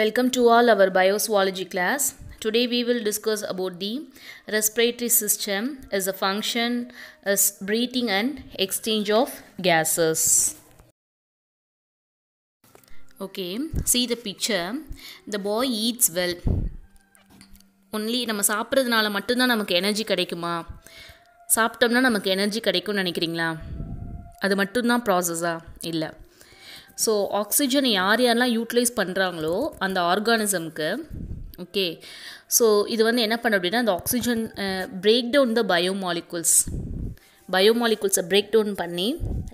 Welcome to all our biosology class. Today we will discuss about the respiratory system as a function as breathing and exchange of gases. Okay, see the picture. The boy eats well. Only நம்ம சாப்பிட்றதுனால மட்டும்தான் நமக்கு energy கிடைக்குமா சாப்பிட்டோம்னா நமக்கு energy கிடைக்கும்னு நினைக்கிறீங்களா அது மட்டும்தான் ப்ராசஸா இல்லை ஸோ ஆக்சிஜனை யார் யாரெல்லாம் யூட்டிலைஸ் பண்ணுறாங்களோ அந்த ஆர்கானிசம்க்கு ஓகே ஸோ இது வந்து என்ன பண்ண அப்படின்னா அந்த oxygen break down the biomolecules பயோமாலிகுல்ஸை பிரேக் டவுன் பண்ணி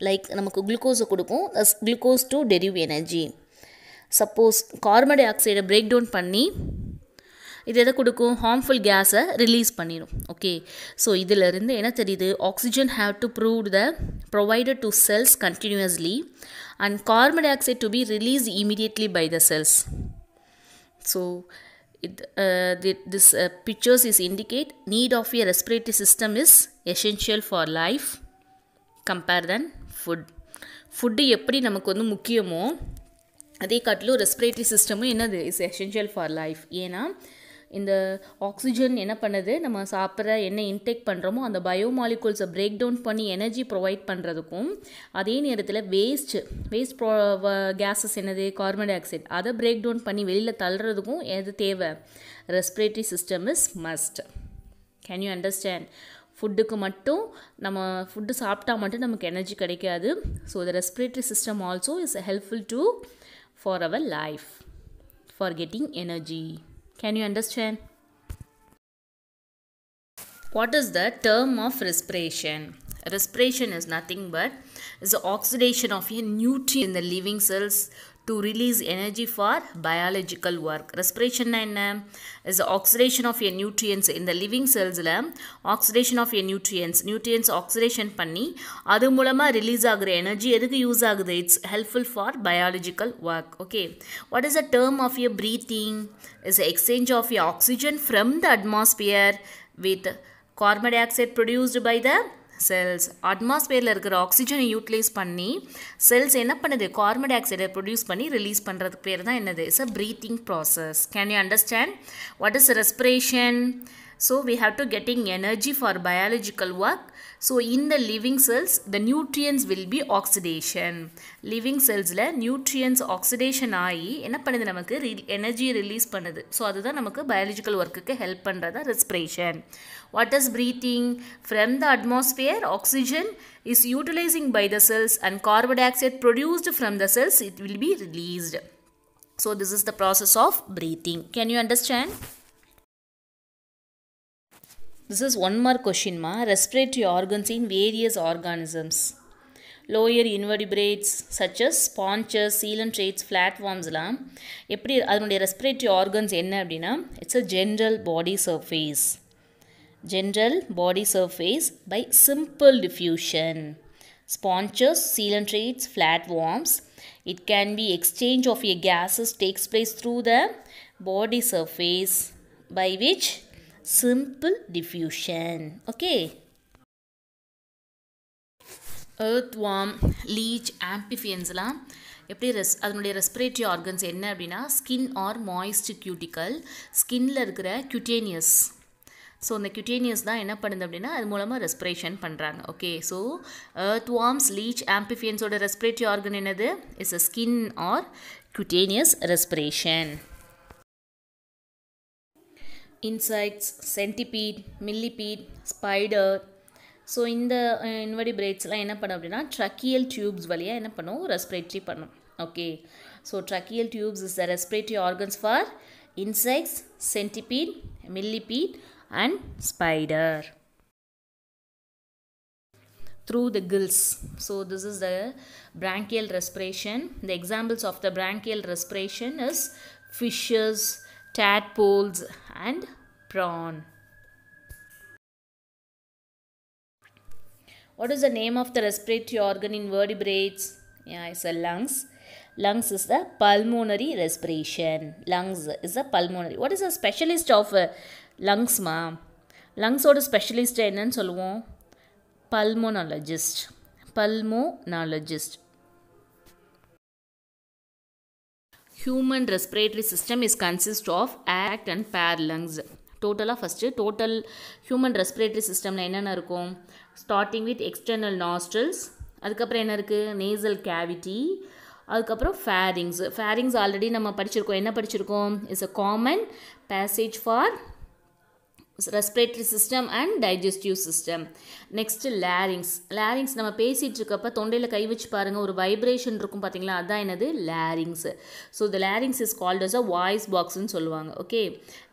லைக் நமக்கு குளுக்கோஸை கொடுக்கும் glucose to derive energy suppose carbon டை ஆக்சைடை பிரேக் டவுன் பண்ணி இது எதை கொடுக்கும் ஹார்ம்ஃபுல் கேஸை ரிலீஸ் பண்ணிடும் ஓகே ஸோ இதிலிருந்து என்ன தெரியுது oxygen have to prove the provided to cells continuously and carbon dioxide to be release immediately by the cells so it, this pictures is indicate need of year respiratory system is essential for life compare than food food எப்படி நமக்கு வந்து முக்கியமோ அதே காட்டிலும் respiratory சிஸ்டமும் என்னது is essential for life ஏன்னா இந்த oxygen என்ன பண்ணுது நம்ம சாப்பிட்ற என்ன இன்டேக் பண்ணுறோமோ அந்த பயோமாலிகூல்ஸை பிரேக் டவுன் பண்ணி எனர்ஜி ப்ரொவைட் பண்ணுறதுக்கும் அதே நேரத்தில் வேஸ்ட் வேஸ்ட் ப்ரோ கேஸஸ் என்னது கார்பன் டை ஆக்சைடு அதை பிரேக் டவுன் பண்ணி வெளியில் தள்ளுறதுக்கும் எது தேவை respiratory system is must can you understand ஃபுட்டுக்கு மட்டும் நம்ம ஃபுட்டு சாப்பிட்டா மட்டும் நமக்கு எனர்ஜி கிடைக்காது so the respiratory system also is helpful to for our life for getting energy Can you understand? What is the term of respiration? Respiration is nothing but is the oxidation of a nutrient in the living cells to release energy for biological work ரெஸ்பிரேஷன்னா என்ன is oxidation of a nutrients இந்த living செல்ஸில் oxidation of a nutrients nutrients oxidation பண்ணி அது மூலமாக release ஆகிற energy எதுக்கு use ஆகுது it's helpful for biological work okay what is a term of a breathing is exchange of a oxygen from the atmosphere with carbon dioxide produced by the cells அட்மாஸ்பியரில் இருக்கிற ஆக்சிஜனை utilize பண்ணி cells என்ன பண்ணுது carbon டை ஆக்சைடை produce பண்ணி release பண்ணுறதுக்கு பேர் தான் என்னது it's a breathing process can you understand what is respiration so we have to getting energy for biological work so இந்த living cells the nutrients will be oxidation living செல்ஸில் nutrients oxidation ஆகி என்ன பண்ணுது நமக்கு ரி எனர்ஜியை ரிலீஸ் பண்ணுது so அதுதான் நமக்கு பயாலஜிக்கல் ஒர்க்குக்கு ஹெல்ப் பண்ணுறதா respiration What is breathing? From the atmosphere, oxygen is utilizing by the cells and carbon dioxide produced from the cells, it will be released. So this is the process of breathing. Can you understand? This is one more question ma. Respiratory organs in various organisms. Lower invertebrates such as sponges coelenterates பிளாட்ஃபார்ம்ஸ்லாம் எப்படி அதனுடைய respiratory organs என்ன அப்படின்னா It's a general body surface general body surface by simple diffusion. Sponges, cylindrids, flatworms. It can be exchange of a gases takes place through the body surface by which simple diffusion. Okay. Earthworm leech ஆம்பிஃபியன்ஸ்லாம் எப்படி ரெஸ் அதனுடைய respiratory organs என்ன அப்படின்னா skin or moist cuticle ஸ்கின்னில் இருக்கிற cutaneous so இந்த cutaneous தான் என்ன பண்ணுது அப்படின்னா அது மூலமாக ரெஸ்பிரேஷன் பண்ணுறாங்க okay so earthworms leech ஆம்பிஃபியன்ஸோட ரெஸ்பிரேட்டரி ஆர்கன் என்னது is a skin or cutaneous respiration insects centipede millipede spider so இந்த பிரேட்ஸ்லாம் என்ன பண்ணும் அப்படின்னா ட்ரக்கியல் டியூப்ஸ் வழியாக என்ன பண்ணும் ரெஸ்பிரேட்ரி பண்ணும் okay so tracheal tubes is the respiratory organs for insects centipede millipede and spider through the gills. So this is the branchial respiration. The examples of the branchial respiration is fishes, tadpoles and prawn. What is the name of the respiratory organ in vertebrates? Yeah, it's the lungs. Lungs is the pulmonary respiration. Lungs is the pulmonary. What is the specialist of uh, லங்ஸ்மா லங்ஸோட specialist என்னன்னு சொல்லுவோம் pulmonologist pulmonologist human respiratory system is consist of act and pair lungs டோட்டலாக first total human respiratory சிஸ்டமில் என்னென்ன இருக்கும் starting with external nostrils அதுக்கப்புறம் என்ன இருக்குது நேசல் கேவிட்டி அதுக்கப்புறம் ஃபேரிங்ஸ் ஃபேரிங்ஸ் ஆல்ரெடி நம்ம படிச்சிருக்கோம் என்ன படிச்சிருக்கோம் is a common passage for respiratory system and digestive system next larynx larynx நம்ம பேசிகிட்டு இருக்கப்ப தொண்டையில் கை வச்சு பாருங்கள் ஒரு வைப்ரேஷன் இருக்கும் பார்த்தீங்களா அதான் என்னது larynx so the larynx is called as a voice பாக்ஸ்ன்னு சொல்லுவாங்க ஓகே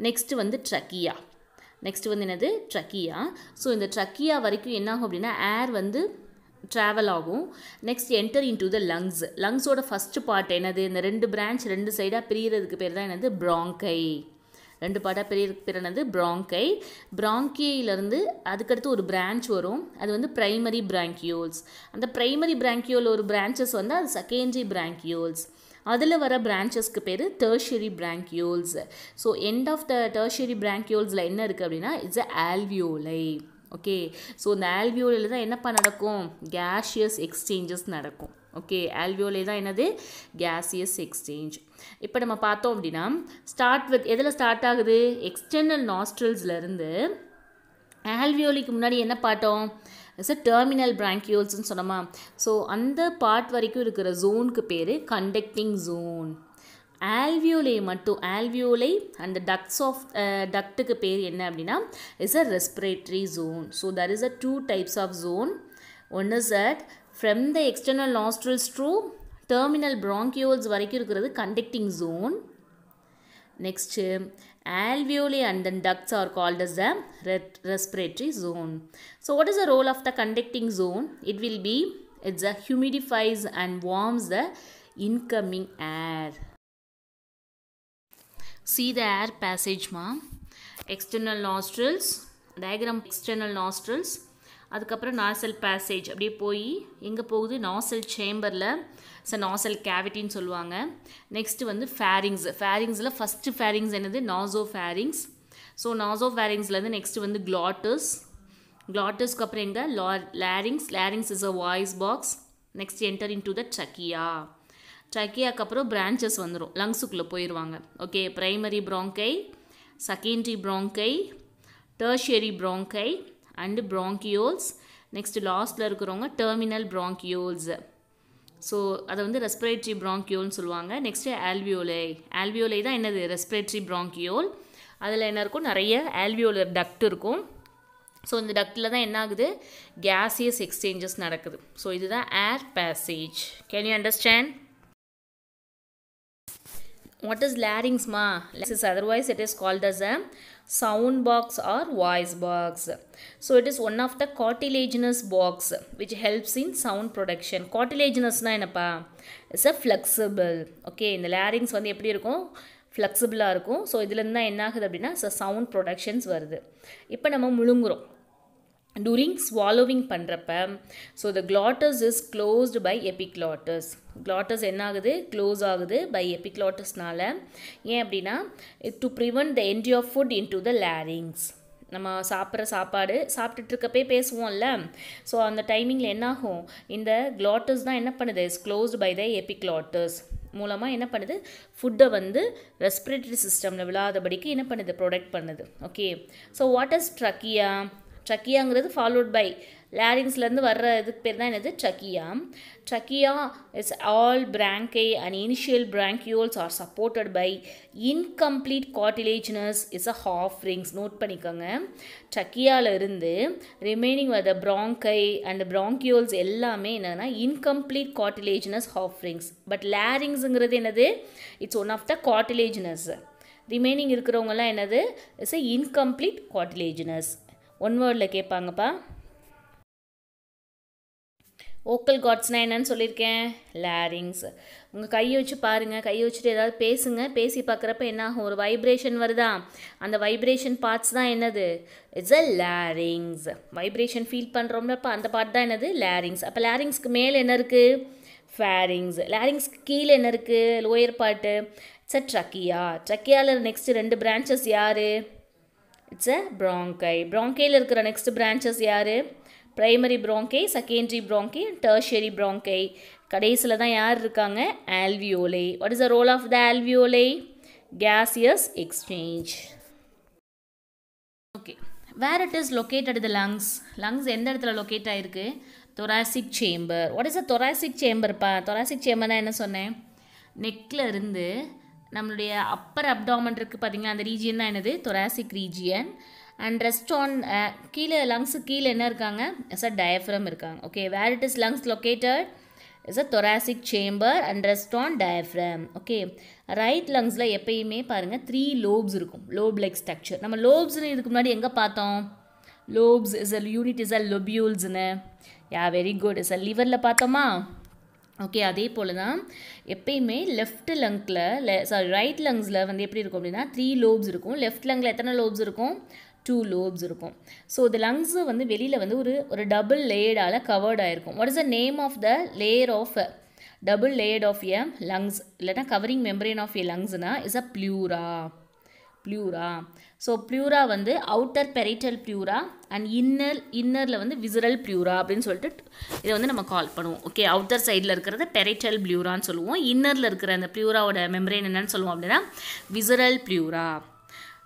நெக்ஸ்ட்டு வந்து ட்ரக்கியா நெக்ஸ்ட் வந்து என்னது ட்ரக்கியா ஸோ இந்த ட்ரக்கியா வரைக்கும் என்னாகும் அப்படின்னா ஏர் வந்து ட்ராவல் ஆகும் next enter in to the lungs லங்ஸோட ஃபஸ்ட்டு பார்ட் என்னது இந்த ரெண்டு பிரான்ச் ரெண்டு சைடாக பிரிகிறதுக்கு பேர் தான் என்னது ப்ராங்கை ரெண்டு பாட்டாக பிரி பிறனது பிராங்கை பிராங்கியிலேருந்து அதுக்கடுத்து ஒரு பிரான்ச் வரும் அது வந்து ப்ரைமரி பிராங்கியோல்ஸ் அந்த ப்ரைமரி பிராங்கியோல் ஒரு பிரான்ச்சஸ் வந்து அது செகண்டரி பிராங்கியோல்ஸ் அதில் வர பிரான்ச்சஸ்க்கு பேர் tertiary bronchioles so end of the tertiary பிராங்கியோல்ஸில் என்ன இருக்குது அப்படின்னா it's a alveoli okay so இந்த ஆல்வியோலில் தான் என்னப்பா நடக்கும் கேஷியஸ் எக்ஸ்சேஞ்சஸ் நடக்கும் ஓகே ஆல்வியோலே தான் என்னது கேசியஸ் எக்ஸ்சேஞ்ச் இப்போ நம்ம பார்த்தோம் அப்படின்னா ஸ்டார்ட் வித் எதில் ஸ்டார்ட் ஆகுது எக்ஸ்டர்னல் நாஸ்ட்ரல்ஸ்லேருந்து ஆல்வியோலிக்கு முன்னாடி என்ன பாட்டோம் இஸ் அ டெர்மினல் பிராங்கியோல்ஸ்னு சொன்னோமா ஸோ அந்த பார்ட் வரைக்கும் இருக்கிற ஜோனுக்கு பேர் கண்டக்டிங் ஜோன் ஆல்வியோலே மட்டும் ஆல்வியோலை அந்த டக்ஸ் ஆஃப் டக்ட்டுக்கு பேர் என்ன அப்படின்னா is a respiratory zone so there is a two types of zone one is at From the external nostrils through terminal bronchioles, வரைக்கும் இருக்கிறது conducting zone. Next, alveoli and then ducts are called as the respiratory zone. So what is the role of the conducting zone? It will be, it uh, humidifies and warms the incoming air. See the air passage ma. External nostrils, diagram external nostrils, அதுக்கப்புறம் nasal passage அப்படியே போய் எங்கே போகுது nasal சேம்பரில் so nasal கேவிட்டின்னு சொல்லுவாங்க next வந்து pharynx ஃபேரிங்ஸில் ஃபஸ்ட்டு ஃபேரிங்ஸ் என்னது நாசோ ஃபேரிங்ஸ் ஸோ நாசோ ஃபேரிங்ஸ்லேருந்து நெக்ஸ்ட்டு வந்து க்ளாட்டஸ் க்ளாட்டஸ்க்கு அப்புறம் எங்கே லா larynx larynx is a voice box next enter in to the சக்கியா சக்கியாக்கு அப்புறம் பிரான்ச்சஸ் வந்துடும் லங்ஸுக்குள்ளே போயிடுவாங்க okay primary bronchi secondary bronchi tertiary bronchi and bronchioles next லாஸ்ட்டில் இருக்கிறவங்க டெர்மினல் ப்ராங்கியோல்ஸ் ஸோ அதை வந்து ரெஸ்பிரேட்ரி ப்ராங்கியோல்னு சொல்லுவாங்க நெக்ஸ்ட்டு ஆல்வியோலை ஆல்வியோலை தான் என்னது ரெஸ்பிரேட்ரி ப்ராங்கியோல் அதில் என்ன இருக்கும் நிறைய ஆல்வியோலர் டக்ட் இருக்கும் ஸோ இந்த டக்டில் தான் என்ன ஆகுது கேசியஸ் எக்ஸ்சேஞ்சஸ் நடக்குது ஸோ இதுதான் air passage can you understand what is லேரிங்ஸ்மா is otherwise it is called as a sound box or voice box. So it is one of the cartilaginous box which helps in sound production. Cartilaginous-னா என்னப்பா? It's a flexible. Okay, in the larynx வந்து எப்படி இருக்கும்? ஃப்ளெக்சிபிளாக இருக்கும் so இதுலேருந்து தான் என்ன ஆகுது அப்படின்னா சவுண்ட் ப்ரொடக்ஷன்ஸ் வருது இப்போ நம்ம முழுங்குறோம் டூரிங் ஸ்வாலோவிங் பண்ணுறப்ப so the glottis is closed by epiglottis glottis என்ன ஆகுது க்ளோஸ் ஆகுது பை எபிக்ளாட்டஸ்னால ஏன் அப்படின்னா to prevent the entry of food in to the larynx நம்ம சாப்பிட்ற சாப்பாடு சாப்பிட்டுட்டுருக்கப்பே பேசுவோம்ல ஸோ அந்த டைமிங்கில் என்னாகும் இந்த க்ளாட்டஸ் தான் என்ன பண்ணுது is closed by the epiglottis மூலமாக என்ன பண்ணுது ஃபுட்டை வந்து ரெஸ்பிரேட்டரி சிஸ்டமில் விழாதபடிக்கு என்ன பண்ணுது ப்ரொடெக்ட் பண்ணுது okay so what is trachea சக்கியாங்கிறது ஃபாலோட் பை லேரிங்ஸ்லேருந்து வர்ற இதுக்கு பேர் தான் என்னது trachea trachea is all bronchi and initial bronchioles are supported by incomplete cartilaginous is a half rings note பண்ணிக்கோங்க ட்ரக்கியாவில் இருந்து ரிமைனிங் வர பிராங்கை அண்ட் பிராங்கியூல்ஸ் எல்லாமே என்னென்னா incomplete cartilaginous half rings but லேரிங்ஸுங்கிறது என்னது it's one of the cartilaginous remaining இருக்கிறவங்கலாம் என்னது it's a incomplete cartilaginous one வேர்டில் கேட்பாங்கப்பா ஓக்கல் காட்ஸ்னால் என்னன்னு சொல்லியிருக்கேன் லேரிங்ஸ் உங்கள் கையை வச்சு பாருங்கள் கையை வச்சுட்டு ஏதாவது பேசுங்க பேசி பார்க்குறப்ப என்ன ஆகும் ஒரு வைப்ரேஷன் வருதா அந்த வைப்ரேஷன் பார்ட்ஸ் தான் என்னது it's a larynx vibration feel பண்ணுறோம்லப்போ அந்த பார்ட் தான் என்னது லேரிங்ஸ் அப்போ லேரிங்ஸ்க்கு மேலே என்ன இருக்குது ஃபேரிங்ஸ் லேரிங்ஸ்க்கு கீழே என்ன இருக்குது லோயர் பார்ட்டு ச ட்ரக்கியா ட்ரக்கியாவில் நெக்ஸ்ட்டு ரெண்டு பிரான்ச்சஸ் யார் இட்ஸ் அ ப்ராங்கை ப்ராங்கையில் இருக்கிற நெக்ஸ்ட் பிரான்ச்சஸ் யார் primary bronchi secondary bronchi tertiary bronchi கடைசியில் தான் யார் இருக்காங்க alveoli what is the role of the alveoli gaseous exchange okay where it is located the lungs lungs எந்த இடத்துல லொக்கேட் ஆகிருக்கு thoracic chamber what is a thoracic சேம்பர்ப்பா thoracic சேம்பர்னா என்ன சொன்னேன் நெக்கில் இருந்து நம்மளுடைய அப்பர் அப்டாமன் இருக்குது பார்த்திங்களா அந்த ரீஜியன் தான் என்னது thoracic region and rest on கீழே லங்ஸுக்கு கீழே என்ன இருக்காங்க எஸ் அ டயஃப்ரம் இருக்காங்க okay where it is lungs located is a thoracic chamber and rest on diaphragm okay right லங்ஸில் எப்பயுமே பாருங்கள் த்ரீ லோப்ஸ் இருக்கும் லோப் லைக் ஸ்ட்ரக்சர் நம்ம லோப்ஸ்னு இதுக்கு முன்னாடி எங்கே பார்த்தோம் lobes is a unit is a லொபியூல்ஸ்னு yeah very good is a லிவரில் பார்த்தோமா ஓகே அதே போல் தான் எப்பயுமே லெஃப்ட் லங்கில் லெ சாரி ரைட் லங்ஸில் வந்து எப்படி இருக்கும் அப்படின்னா த்ரீ லோப்ஸ் இருக்கும் லெஃப்ட் லங்கில் எத்தனை லோப்ஸ் இருக்கும் டூ லோப்ஸ் இருக்கும் ஸோ இந்த லங்ஸு வந்து வெளியில் வந்து ஒரு ஒரு டபுள் லேயர்டால் கவர்ட் ஆகிருக்கும் what is the name of the layer of double layered of a lungs இல்லைனா கவரிங் மெம்பரேன் ஆஃப் எ லங்ஸ்னா is a pleura pleura so pleura வந்து outer parietal pleura and inner இன்னரில் வந்து விசரல் ப்ளூரா அப்படின்னு சொல்லிட்டு இதை வந்து நம்ம கால் பண்ணுவோம் ஓகே அவுட்டர் சைடில் இருக்கிறத பெரைட்டல் ப்ளூரான்னு சொல்லுவோம் இன்னரில் இருக்கிற அந்த ப்ளூராவோட மெம்பரேன் என்னென்னு சொல்லுவோம் அப்படின்னா விசரல் ப்ளூரா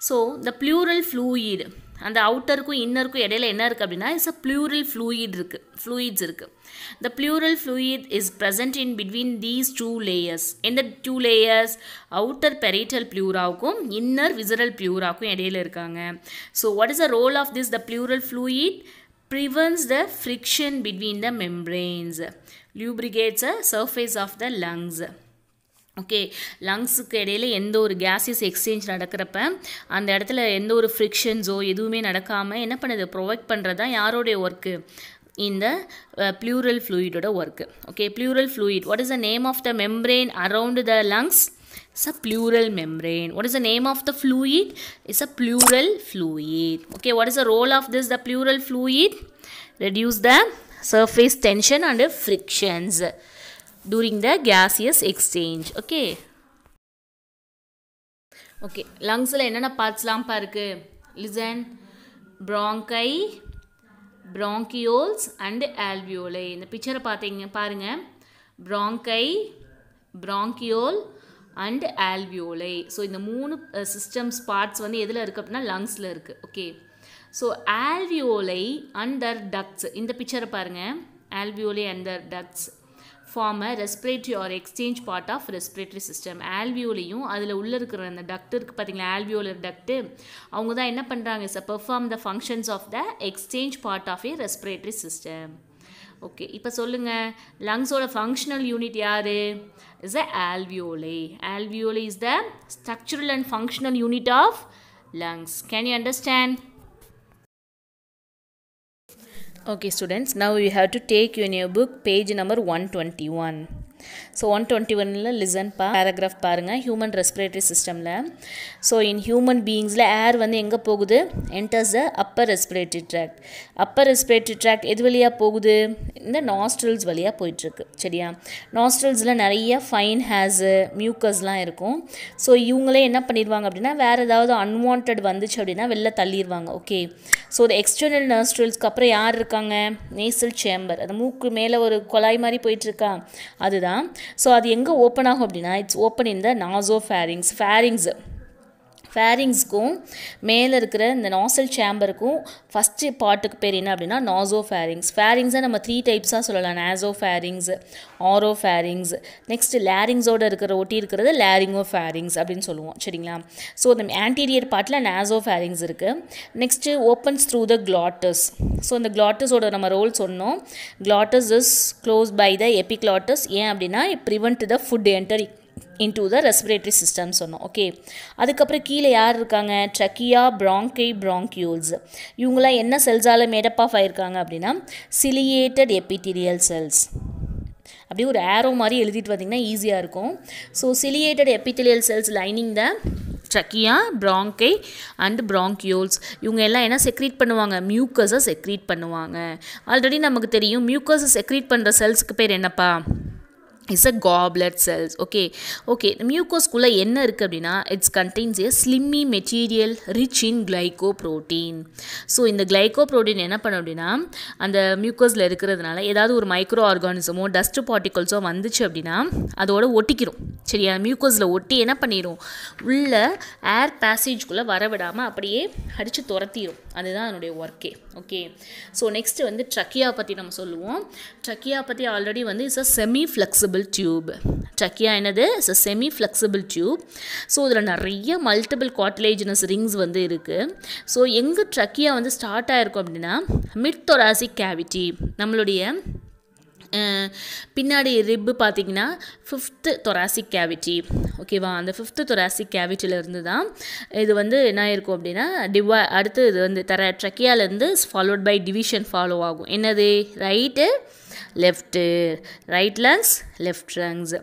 ஸோ இந்த ப்ளூரல் ஃப்ளூயிட் அந்த அவுட்டருக்கும் இன்னருக்கும் இடையில என்ன இருக்குது அப்படின்னா இட்ஸ் அ ப்ளூரல் ஃப்ளூயிட் இருக்குது ஃப்ளூயிட்ஸ் இருக்குது the pleural fluid is present in between these two layers இந்த டூ லேயர்ஸ் அவுட்டர் பெரிட்டல் ப்ளூராவுக்கும் இன்னர் விசரல் ப்ளூராவுக்கும் இடையில இருக்காங்க so what is the role of this the pleural fluid prevents the friction between the membranes, lubricates the surface of the lungs. Okay லங்ஸுக்கு இடையில் எந்த ஒரு gases exchange நடக்கிறப்ப அந்த இடத்துல எந்த ஒரு ஃப்ரிக்ஷன்ஸோ எதுவுமே நடக்காமல் என்ன பண்ணுது ப்ரொவைட் பண்ணுறது தான் யாரோடைய ஒர்க்கு இந்த ப்ளூரல் ஃப்ளூயிடோட work okay pleural fluid what is the name of the membrane around the lungs it's a pleural membrane what is the name of the fluid it's a pleural fluid okay what is a role of this the pleural fluid reduce the surface tension and frictions during the gaseous exchange okay okay லங்ஸில் என்னென்ன பார்ட்ஸ்லாம்ப்பா இருக்குது listen bronchi bronchioles and alveoli இந்த பிக்சரை பார்த்தீங்க பாருங்கள் bronchi bronchiole and alveoli so இந்த மூணு சிஸ்டம்ஸ் பார்ட்ஸ் வந்து எதில் இருக்குது அப்படின்னா லங்ஸில் இருக்குது okay so alveoli under ducts இந்த பிக்சரை பாருங்கள் alveoli under ducts form a respiratory or exchange part of respiratory system ஆல்வியோலையும் அதில் உள்ளே இருக்கிற அந்த டக்ட் இருக்குது பார்த்தீங்களா ஆல்வியோலர் டக்ட்டு அவங்க தான் என்ன பண்ணுறாங்க is a perform the functions of the exchange part of a respiratory system okay இப்போ சொல்லுங்கள் லங்ஸோட ஃபங்க்ஷனல் யூனிட் யார் is a alveoli alveoli is the structural and functional unit of lungs can you understand? Okay students, now you have to take your new book page number 121. So one twenty ஒன்னில் listen பா paragraph பாருங்கள் human respiratory சிஸ்டமில் so in human பீயிங்ஸில் air வந்து எங்கே போகுது enters the upper respiratory tract upper respiratory tract எது வழியாக போகுது இந்த நாஸ்ட்ரல்ஸ் வழியாக போயிட்டுருக்கு சரியா நாஸ்ட்ரல்ஸில் நிறைய ஃபைன் ஹேஸு மியூக்கர்ஸ்லாம் இருக்கும் ஸோ இவங்களே என்ன பண்ணிடுவாங்க அப்படின்னா வேறு ஏதாவது அன்வான்ட் வந்துச்சு அப்படின்னா வெளில தள்ளிடுவாங்க ஓகே ஸோ இந்த எக்ஸ்டர்னல் நாஸ்ட்ரல்ஸ்க்கு அப்புறம் யார் இருக்காங்க நேசல் சேம்பர் அது மூக்கு மேலே ஒரு குழாய் மாதிரி போயிட்டுருக்கா அதுதான் ஸோ அது எங்கே ஓப்பன் ஆகும் அப்படின்னா it's open in the nasopharynx pharynx ஃபேரிங்ஸ்க்கும் மேலே இருக்கிற இந்த நாசல் சேம்பருக்கும் ஃபஸ்ட்டு பாட்டுக்கு பேர் என்ன அப்படின்னா நாசோ ஃபேரிங்ஸ் ஃபேரிங்ஸை நம்ம த்ரீ டைப்ஸாக சொல்லலாம் nasopharynx oropharynx next லேரிங்ஸோடு இருக்கிற ஒட்டி இருக்கிறது லேரிங்கோ ஃபேரிங்ஸ் அப்படின்னு சொல்லுவோம் சரிங்களா ஸோ இந்த ஆன்டீரியர் பாட்டில் நாசோ ஃபேரிங்ஸ் இருக்குது next opens through the glottis so இந்த க்ளாட்டஸோட நம்ம ரோல் சொன்னோம் glottis is close by the epiglottis ஏன் அப்படின்னா prevent the food entering into the respiratory system சொன்னோம் ஓகே அதுக்கப்புறம் கீழே யார் இருக்காங்க ட்ரக்கியா ப்ராங்கை பிராங்கியூல்ஸ் இவங்களாம் என்ன செல்ஸால் மேடப் ஆஃப் ஆகியிருக்காங்க அப்படின்னா சிலியேட்டட் எபிட்டீரியல் செல்ஸ் அப்படியே ஒரு ஏரோ மாதிரி எழுதிட்டு பார்த்திங்கன்னா ஈஸியாக இருக்கும் so ciliated epithelial cells lining the trachea bronchi and bronchioles இவங்க எல்லாம் என்ன செக்ரீட் பண்ணுவாங்க மியூக்கஸை செக்ரீட் பண்ணுவாங்க ஆல்ரெடி நமக்கு தெரியும் மியூக்கஸை செக்ரீட் பண்ணுற செல்ஸுக்கு பேர் என்னப்பா is a goblet cells okay okay மியூக்கோஸ்குள்ளே என்ன இருக்குது அப்படின்னா it's contains a slimy material rich in glycoprotein so இந்த கிளைகோ ப்ரோட்டீன் என்ன பண்ணும் அப்படின்னா அந்த மியூக்கோஸில் இருக்கிறதுனால ஏதாவது ஒரு மைக்ரோ ஆர்கானிசமோ டஸ்ட் பார்ட்டிகல்ஸோ வந்துச்சு அப்படின்னா அதோட ஒட்டிக்கிறோம் சரியா மியூக்கோஸில் ஒட்டி என்ன பண்ணிடும் உள்ள ஏர் பேசேஜ்குள்ளே வரவிடாமல் அப்படியே அடித்து துரத்திடும் அதுதான் அதனுடைய ஒர்க்கே ஓகே ஸோ நெக்ஸ்ட்டு வந்து ட்ரக்கியா பற்றி நம்ம சொல்லுவோம் ட்ரக்கியா பற்றி ஆல்ரெடி வந்து it's a semi flexible flexible tube trachea என்னது it's semi flexible tube so இதில் நிறைய மல்டிபிள் காட்லேஜினஸ் ரிங்ஸ் வந்து இருக்குது ஸோ எங்கே ட்ரக்கியா வந்து ஸ்டார்ட் ஆகிருக்கும் அப்படின்னா மிட் தொராசிக் கேவிட்டி நம்மளுடைய பின்னாடி ரிப்பு பார்த்தீங்கன்னா ஃபிஃப்த்து தொராசிக் கேவிட்டி ஓகேவா அந்த ஃபிஃப்த்து தொராசிக் கேவிட்டியிலேருந்து தான் இது வந்து என்ன ஆயிருக்கும் அப்படின்னா டிவா அடுத்து இது வந்து தர ட்ரக்கியாலேருந்து ஃபாலோட் பை டிவிஷன் ஃபாலோ ஆகும் என்னது right left right lungs left lungs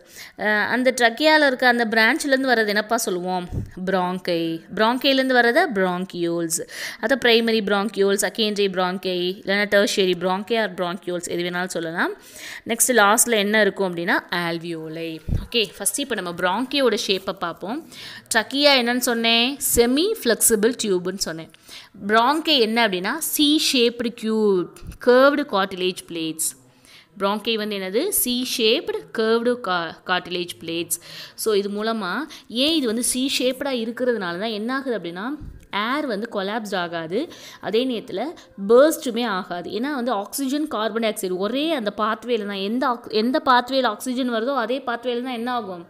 அந்த ட்ரக்கியால் இருக்க அந்த பிரான்ச்லேருந்து வர்றது என்னப்பா சொல்லுவோம் பிராங்கை பிராங்கைலேருந்து வர்றதை ப்ராங்கியோல்ஸ் அதை ப்ரைமரி பிராங்கியூல்ஸ் அகேண்டரி பிராங்கை இல்லைனா டர்ஷரி ப்ராங்கே ஆர் பிராங்கியூல்ஸ் எது வேணாலும் சொல்லலாம் நெக்ஸ்ட் லாஸ்ட்டில் என்ன இருக்கும் அப்படின்னா ஆல்வியோலை ஓகே ஃபஸ்ட் இப்போ நம்ம பிராங்கியோட ஷேப்பை பார்ப்போம் ட்ரக்கியா என்னன்னு சொன்னேன் செமி ஃப்ளெக்சிபிள் டியூப்னு சொன்னேன் பிராங்கை என்ன அப்படின்னா சி ஷேப்டு க்யூ கர்வ்டு காட்டிலேஜ் பிளேட்ஸ் ப்ராங்கை வந்து என்னது சி ஷேப்டு கர்வ்டு கா காட்டிலேஜ் பிளேட்ஸ் ஸோ இது மூலமாக ஏன் இது வந்து சி ஷேப்டாக இருக்கிறதுனால தான் என்ன ஆகுது அப்படின்னா ஏர் வந்து கொலாப்ஸ் ஆகாது அதே நேரத்தில் பேர்ஸ்டுமே ஆகாது ஏன்னா வந்து ஆக்சிஜன் கார்பன் டை ஆக்சைடு ஒரே அந்த பாத்வேல தான் எந்த ஆக் எந்த பாத்வேல ஆக்சிஜன் வருதோ அதே பாத்வேல தான் என்ன ஆகும்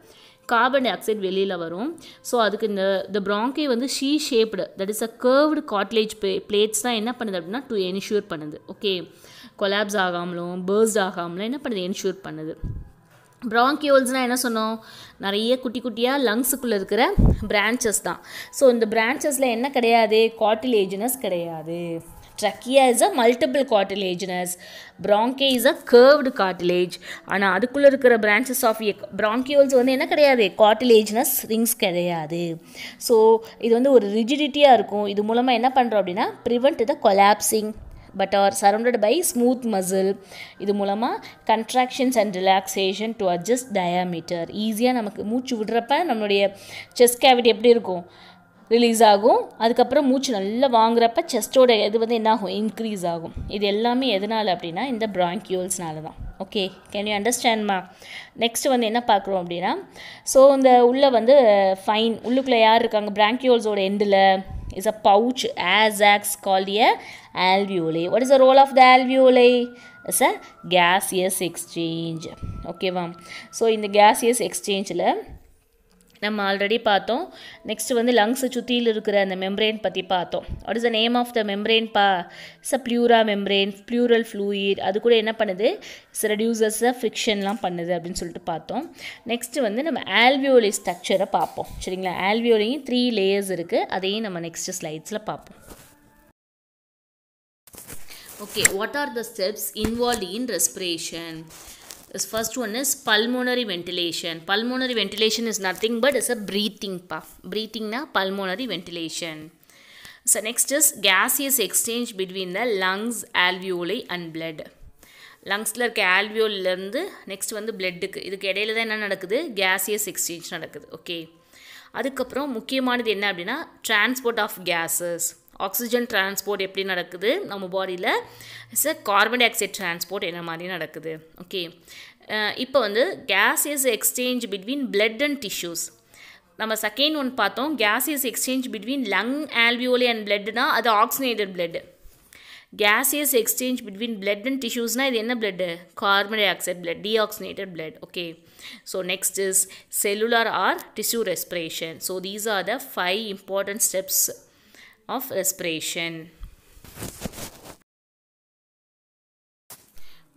கார்பன் டை ஆக்சைடு வெளியில் வரும் ஸோ அதுக்கு இந்த த ப்ராங்கே வந்து C shaped that is a curved cartilage பிளே பிளேட்ஸ் தான் என்ன பண்ணுது அப்படின்னா டு என்ஷூர் பண்ணுது ஓகே கொலாப்ஸ் ஆகாமலும் பேர்ஸ்ட் ஆகாமலும் என்ன பண்ணுது என்ஷூர் பண்ணுது ப்ராங்கியோல்ஸ்னால் என்ன சொன்னோம் நிறைய குட்டி குட்டியாக லங்ஸுக்குள்ளே இருக்கிற பிரான்ச்சஸ் தான் ஸோ இந்த பிரான்ச்சஸில் என்ன கிடையாது காட்டிலேஜினஸ் கிடையாது trachea is a multiple cartilaginous bronchi is a curved cartilage ஆனால் அதுக்குள்ளே இருக்கிற பிரான்ச்சஸ் ஆஃப் ப்ராங்கியோல்ஸ் வந்து என்ன கிடையாது காட்டிலேஜ்னஸ் ரிங்ஸ் கிடையாது ஸோ இது வந்து ஒரு ரிஜிடிட்டியாக இருக்கும் இது மூலமாக என்ன பண்ணுறோம் அப்படின்னா prevent the collapsing but are surrounded by smooth muscle இது மூலமாக contractions and relaxation to adjust diameter ஈஸியாக நமக்கு மூச்சு விடுறப்ப நம்மளுடைய செஸ்ட் கேவிட்டி எப்படி இருக்கும் ரிலீஸ் ஆகும் அதுக்கப்புறம் மூச்சு நல்லா வாங்குறப்ப செஸ்ட்டோட இது வந்து என்ன ஆகும் இன்க்ரீஸ் ஆகும் இது எல்லாமே எதனால் அப்படின்னா இந்த பிராங்கியூல்ஸ்னால தான் ஓகே கேன் யூ அண்டர்ஸ்டாண்ட்மா நெக்ஸ்ட் வந்து என்ன பார்க்குறோம் அப்படின்னா ஸோ இந்த உள்ளே வந்து ஃபைன் உள்ளுக்குள்ளே யார் இருக்காங்க பிராங்கியோல்ஸோட எண்டில் is a pouch as called a alveoli. What is the role of the alveoli? It's a gaseous exchange. Okay, ma'am. So in the gaseous exchange, நம்ம ஆல்ரெடி பார்த்தோம் நெக்ஸ்ட் வந்து லங்ஸை சுற்றியில் இருக்கிற அந்த மெம்ப்ரெயின் பற்றி பார்த்தோம் what is the name of the membrane பா ச a pleura membrane pleural fluid அது கூட என்ன பண்ணுது ச ரெடியூசர்ஸ் ஃப்ரிக்ஷன்லாம் பண்ணுது அப்படின்னு சொல்லிட்டு பார்த்தோம் நெக்ஸ்ட்டு வந்து நம்ம ஆல்வியோலி ஸ்ட்ரக்சரை பார்ப்போம் சரிங்களா ஆல்வியோலையும் த்ரீ லேயர்ஸ் இருக்குது அதையும் நம்ம நெக்ஸ்ட் ஸ்லைட்ஸில் பார்ப்போம் okay what are the steps involve in respiration This first one is pulmonary ventilation. Pulmonary ventilation is nothing but it's a breathing puff. Breathing na pulmonary ventilation. So next is gaseous exchange between the lungs, alveoli and blood. லங்ஸில் இருக்க ஆல்வியோல்லேருந்து next வந்து பிளட்டுக்கு இதுக்கு இடையில தான் என்ன நடக்குது gaseous exchange நடக்குது ஓகே அதுக்கப்புறம் முக்கியமானது என்ன அப்படின்னா transport of gases oxygen transport எப்படி நடக்குது நம்ம பாடியில் is a carbon dioxide transport என்ன மாதிரி நடக்குது ஓகே இப்போ வந்து gas is exchange between blood and tissues நம்ம செகண்ட் ஒன் பார்த்தோம் gas is exchange between lung alveoli and பிளட்னா அது oxygenated blood gas is exchange between blood and டிஷ்யூஸ்னால் இது என்ன blood carbon dioxide blood deoxygenated blood okay so next is cellular or tissue respiration so these are the five important steps of respiration.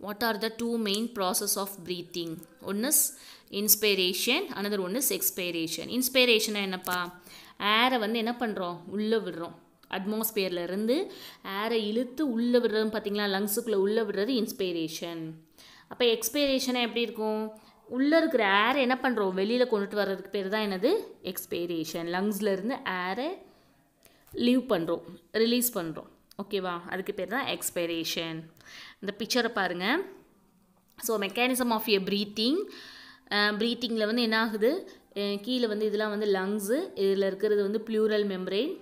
What are the two main process of breathing? One is inspiration, another one is expiration. Inspiration என்னப்பா ஏரை வந்து என்ன பண்ணுறோம் உள்ளே விடுறோம் அட்மாஸ்பியரில் இருந்து ஏரை இழுத்து உள்ளே விடுறது பார்த்திங்களா லங்ஸுக்குள்ளே உள்ளே விடுறது இன்ஸ்பிரேஷன் அப்போ எக்ஸ்பைரேஷனாக எப்படி இருக்கும் உள்ளே இருக்கிற ஏரை என்ன பண்ணுறோம் வெளியில் கொண்டுட்டு வர்றதுக்கு பேர் தான் என்னது எக்ஸ்பைரேஷன் லங்ஸில் இருந்து ஏரை லீவ் பண்ணுறோம் ரிலீஸ் பண்ணுறோம் ஓகேவா அதுக்கு பேர் தான் எக்ஸ்பைரேஷன் இந்த பிக்சரை பாருங்கள் so mechanism of a breathing ப்ரீத்திங்கில் வந்து என்ன ஆகுது கீழே வந்து இதெல்லாம் வந்து லங்ஸு இதில் இருக்கிறது வந்து ப்ளூரல் மெம்ரெயின்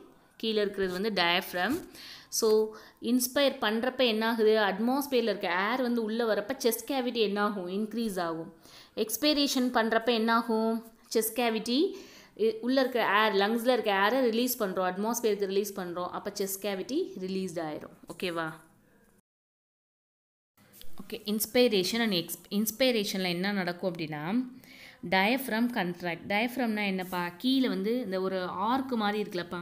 கீழே இருக்கிறது வந்து டயஃப்ரம் ஸோ இன்ஸ்பயர் பண்ணுறப்ப என்னாகுது அட்மாஸ்பியரில் இருக்க ஏர் வந்து உள்ளே வரப்போ செஸ்ட் கேவிட்டி என்னாகும் இன்க்ரீஸ் ஆகும் எக்ஸ்பைரேஷன் பண்ணுறப்ப என்னாகும் செஸ்ட் கேவிட்டி உள்ளே இருக்க ஏர் லங்ஸில் இருக்க ஏரை ரிலீஸ் பண்ணுறோம் அட்மாஸ்பியருக்கு ரிலீஸ் பண்ணுறோம் அப்போ செஸ் கேவிட்டி ரிலீஸ் ஆகிரும் ஓகேவா ஓகே இன்ஸ்பைரேஷன் அண்ட் எக்ஸ் இன்ஸ்பைரேஷனில் என்ன நடக்கும் அப்படின்னா டயஃப்ரம் கண்ட்ராக்ட் டயஃப்ரம்னா என்னப்பா கீழே வந்து இந்த ஒரு ஆர்க்கு மாதிரி இருக்குல்லப்பா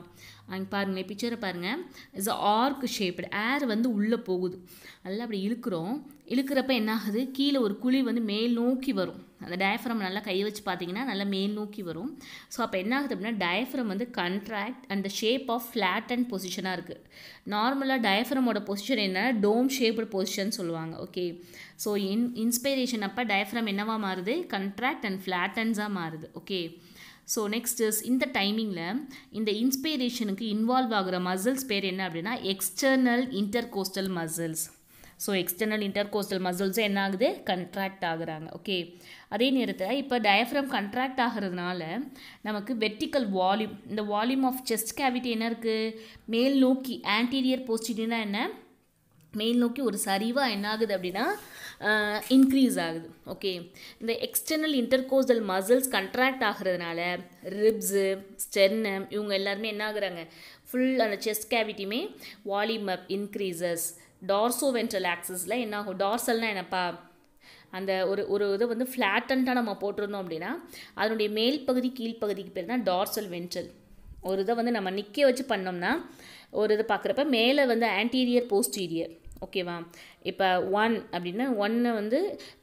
அங்கே பாருங்களேன் பிக்சரை பாருங்கள் இஸ் ஆர்க் ஷேப்டு ஏர் வந்து உள்ளே போகுது நல்லா அப்படி இழுக்கிறோம் இழுக்கிறப்ப என்ன ஆகுது கீழே ஒரு குழி வந்து மேல் நோக்கி வரும் அந்த டயஃப்ரம் நல்லா கை வச்சு பார்த்தீங்கன்னா நல்லா மேல் நோக்கி வரும் ஸோ அப்போ என்ன ஆகுது அப்படின்னா டயஃப்ரம் வந்து contract and the shape of flat and பொசிஷனாக இருக்குது நார்மலாக டயஃப்ரமோட பொசிஷன் என்ன டோம் ஷேப்டு பொசிஷன் சொல்லுவாங்க ஓகே ஸோ இன் இன்ஸ்பிரேஷன் அப்போ டயஃப்ரம் என்னவாக மாறுது கண்ட்ராக்ட் அண்ட் ஃப்ளாட்டன்ஸாக மாறுது ஓகே ஸோ நெக்ஸ்ட் இந்த டைமிங்கில் இந்த இன்ஸ்பிரேஷனுக்கு இன்வால்வ் ஆகிற மசில்ஸ் பேர் என்ன அப்படின்னா external intercostal muscles so external intercostal மசில்ஸும் என்ன ஆகுது கண்ட்ராக்ட் ஆகுறாங்க ஓகே அதே நேரத்தில் இப்போ டயஃப்ரம் கண்ட்ராக்ட் ஆகிறதுனால நமக்கு வெர்டிக்கல் வால்யூம் இந்த வால்யூம் ஆஃப் செஸ்ட் கேவிட்டி என்ன இருக்குது மேல் நோக்கி ஆன்டீரியர் போஸ்டினா என்ன மேல் நோக்கி ஒரு சரிவாக என்னாகுது அப்படின்னா இன்க்ரீஸ் ஆகுது ஓகே இந்த எக்ஸ்டர்னல் இன்டர்கோசல் மசில்ஸ் கண்ட்ராக்ட் ஆகிறதுனால ரிப்ஸு ஸ்டென்னம் இவங்க எல்லாருமே என்ன ஆகுறாங்க ஃபுல் அந்த செஸ்ட் கேவிட்டியுமே volume up increases dorsoventral ஆக்சஸில் என்ன ஆகும் டார்சல்னால் என்னப்பா அந்த ஒரு ஒரு இதை வந்து ஃப்ளாட்டன்ட்டாக நம்ம போட்டிருந்தோம் அப்படின்னா அதனுடைய மேல் பகுதி கீழ்ப்பகுதிக்கு பேர் தான் டார்சல் வென்ட்ரல் ஒரு இதை வந்து நம்ம நிற்க வச்சு பண்ணோம்னா ஒரு இதை பார்க்குறப்ப மேலே வந்து ஆன்டீரியர் போஸ்டீரியர் ஓகேவா இப்போ ஒன் அப்படின்னா ஒன்னை வந்து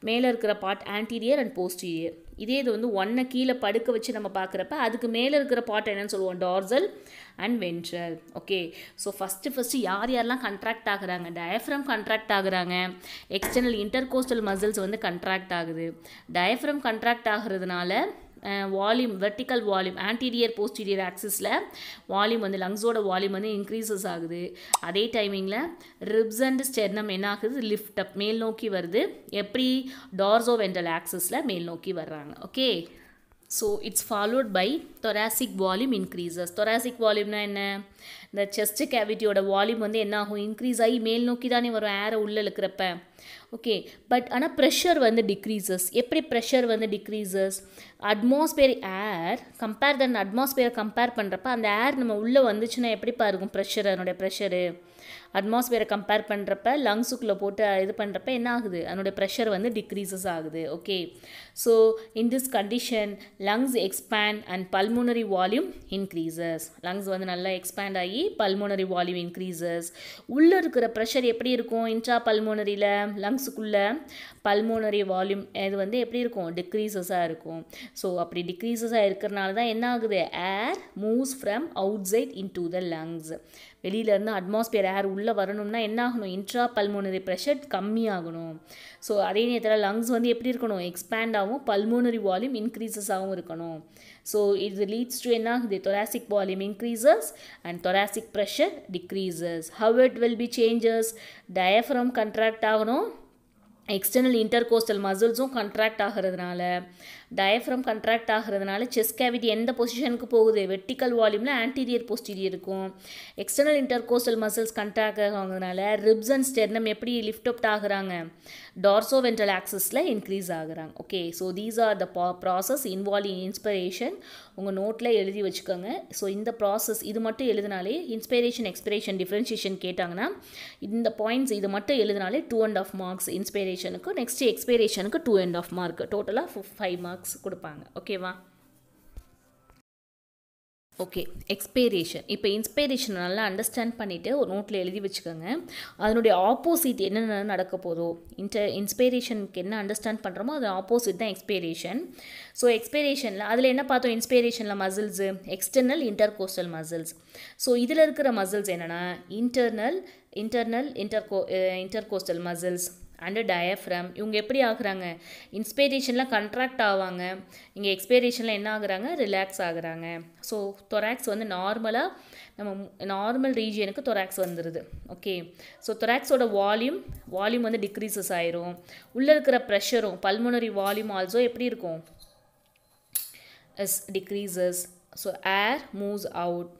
மேலே இருக்கிற பார்ட் ஆன்டீரியர் அண்ட் போஸ்டீரியர் இதே இது வந்து ஒன்னை கீழே படுக்க வச்சு நம்ம பார்க்குறப்ப அதுக்கு மேலே இருக்கிற பார்ட் என்னன்னு சொல்லுவோம் dorsal and ventral okay so first first யார் யாரெல்லாம் கண்ட்ராக்ட் ஆகுறாங்க டயஃப்ரம் கண்ட்ராக்ட் ஆகுறாங்க எக்ஸ்டர்னல் இன்டர்கோஸ்டல் மசில்ஸ் வந்து கண்ட்ராக்ட் ஆகுது டயஃப்ரம் கண்ட்ராக்ட் ஆகிறதுனால volume vertical volume anterior posterior ஆக்சிஸில் வால்யூம் வந்து லங்ஸோட வால்யூம் வந்து இன்க்ரீசஸ் ஆகுது அதே டைமிங்கில் ரிப்ஸ் அண்ட் ஸ்டெர்னம் என்ன ஆகுது லிஃப்ட் அப் மேல் நோக்கி வருது எப்படி டார்ஸோ வென்ட்ரல் ஆக்சிஸில் மேல் நோக்கி வர்றாங்க okay so it's followed by thoracic volume increases thoracic வால்யூம்னா என்ன இந்த செஸ்ட் கேவிட்டியோட வால்யூம் வந்து என்ன ஆகும் இன்க்ரீஸ் ஆகி மேல் நோக்கி தானே வரும் ஏரை உள்ளே இருக்கிறப்ப ஓகே பட் ஆனால் ப்ரெஷர் வந்து டிக்ரீசஸ் எப்படி ப்ரெஷர் வந்து decreases atmosphere air compare than அட்மாஸ்பியரை கம்பேர் பண்ணுறப்ப அந்த ஏர் நம்ம உள்ளே வந்துச்சுன்னா எப்படிப்பா இருக்கும் ப்ரெஷர் அதனுடைய ப்ரெஷரு அட்மாஸ்பியரை கம்பேர் பண்ணுறப்ப லங்ஸுக்குள்ளே போட்டு இது பண்ணுறப்ப என்ன ஆகுது அதனுடைய ப்ரெஷர் வந்து டிக்ரீசஸ் ஆகுது okay so in this condition lungs expand and pulmonary volume increases lungs வந்து நல்லா எக்ஸ்பேண்ட் ஆகி பல்மோனரி வால்யூம் இன்க்ரீசஸ் உள்ளே இருக்கிற ப்ரெஷர் எப்படி இருக்கும் இன்ட்ரா பல்மோனரியில் லங்ஸுக்குள்ளே பல்மோனரி வால்யூம் இது வந்து எப்படி இருக்கும் டிக்ரீசஸாக இருக்கும் ஸோ அப்படி டிக்ரீசஸாக இருக்கிறனால தான் என்ன ஆகுது air moves from outside in to the lungs வெளியிலேருந்து அட்மாஸ்பியர் ஏர் உள்ளே வரணும்னா என்ன ஆகணும் இன்ட்ரா பல்மோனரி ப்ரெஷர் கம்மியாகணும் ஸோ அதே நேரத்தில் லங்ஸ் வந்து எப்படி இருக்கணும் எக்ஸ்பேண்ட் ஆகும் பல்மோனரி வால்யூம் இன்க்ரீசஸாகவும் இருக்கணும் ஸோ இது லீட்ஸ் டு என்ன ஆகுது thoracic volume increases and thoracic pressure decreases how it will be changes diaphragm contract ஆகணும் எக்ஸ்டர்னல் இன்டர்கோஸ்டல் மசில்ஸும் கண்ட்ராக்ட் ஆகிறதுனால டயஃப்ரம் கண்ட்ராக்ட் ஆகிறதுனால செஸ் கேவிட்டி எந்த பொசிஷனுக்கு போகுது வெர்டிக்கல் வால்யூமில் ஆன்டீரியர் போஸ்டீரியர் இருக்கும் எக்ஸ்டர்னல் இன்டர்கோசல் மசில்ஸ் கண்ட்ராக்ட் ஆகிறதுனால ரிப்ஸ் அண்ட் ஸ்டெர்னம் எப்படி லிஃப்ட் அப்ட் ஆகுறாங்க டார்சோ வென்ட்ரல் ஆக்சஸில் இன்க்ரீஸ் ஆகுறாங்க okay so these are the பா ப்ராசஸ் இன்வால்வ் இன் இன்ஸ்பிரேஷன் உங்கள் நோட்டில் எழுதி வச்சுக்கோங்க ஸோ இந்த ப்ராசஸ் இது மட்டும் எழுதினாலே இன்ஸ்பிரேஷன் எக்ஸ்பிரேஷன் டிஃப்ரென்ஷியேஷன் கேட்டாங்கன்னா இந்த பாயிண்ட்ஸ் இது மட்டும் எழுதினாலே டூ அண்ட் ஆஃப் மார்க்ஸ் இன்ஸ்பிரேஷனுக்கு நெக்ஸ்ட் எக்ஸ்பிரேஷனுக்கு டூ அண்ட் ஆஃப் மார்க் டோட்டலாக ஃபைவ் மார்க்ஸ் மார்க்ஸ் கொடுப்பாங்க ஓகேவா ஓகே எக்ஸ்பைரேஷன் இப்போ இன்ஸ்பைரேஷன் நல்லா அண்டர்ஸ்டாண்ட் பண்ணிவிட்டு ஒரு நோட்டில் எழுதி வச்சுக்கோங்க அதனுடைய ஆப்போசிட் என்னென்ன நடக்க போதோ இன்டர் இன்ஸ்பைரேஷனுக்கு என்ன அண்டர்ஸ்டாண்ட் பண்ணுறோமோ அது ஆப்போசிட் தான் எக்ஸ்பைரேஷன் ஸோ எக்ஸ்பைரேஷனில் அதில் என்ன பார்த்தோம் இன்ஸ்பைரேஷனில் muscles external intercostal muscles so இதில் இருக்கிற மசில்ஸ் என்னென்னா இன்டர்னல் இன்டர்னல் இன்டர்கோ இன்டர்கோஸ்டல் மசில்ஸ் அண்டு டயஃப்ரம் இவங்க எப்படி ஆகுறாங்க இன்ஸ்பைரேஷனில் கண்ட்ராக்ட் ஆவாங்க இங்கே எக்ஸ்பைரேஷனில் என்ன ஆகுறாங்க ரிலாக்ஸ் ஆகுறாங்க ஸோ தொராக்ஸ் வந்து நார்மலாக நம்ம நார்மல் ரீஜியனுக்கு தொராக்ஸ் வந்துடுது ஓகே ஸோ தொராக்ஸோட வால்யூம் வால்யூம் வந்து டிக்ரீசஸ் ஆயிரும் உள்ளே இருக்கிற ப்ரெஷரும் பல்மோனரி வால்யூம் ஆல்சோ எப்படி இருக்கும் is decreases so air moves out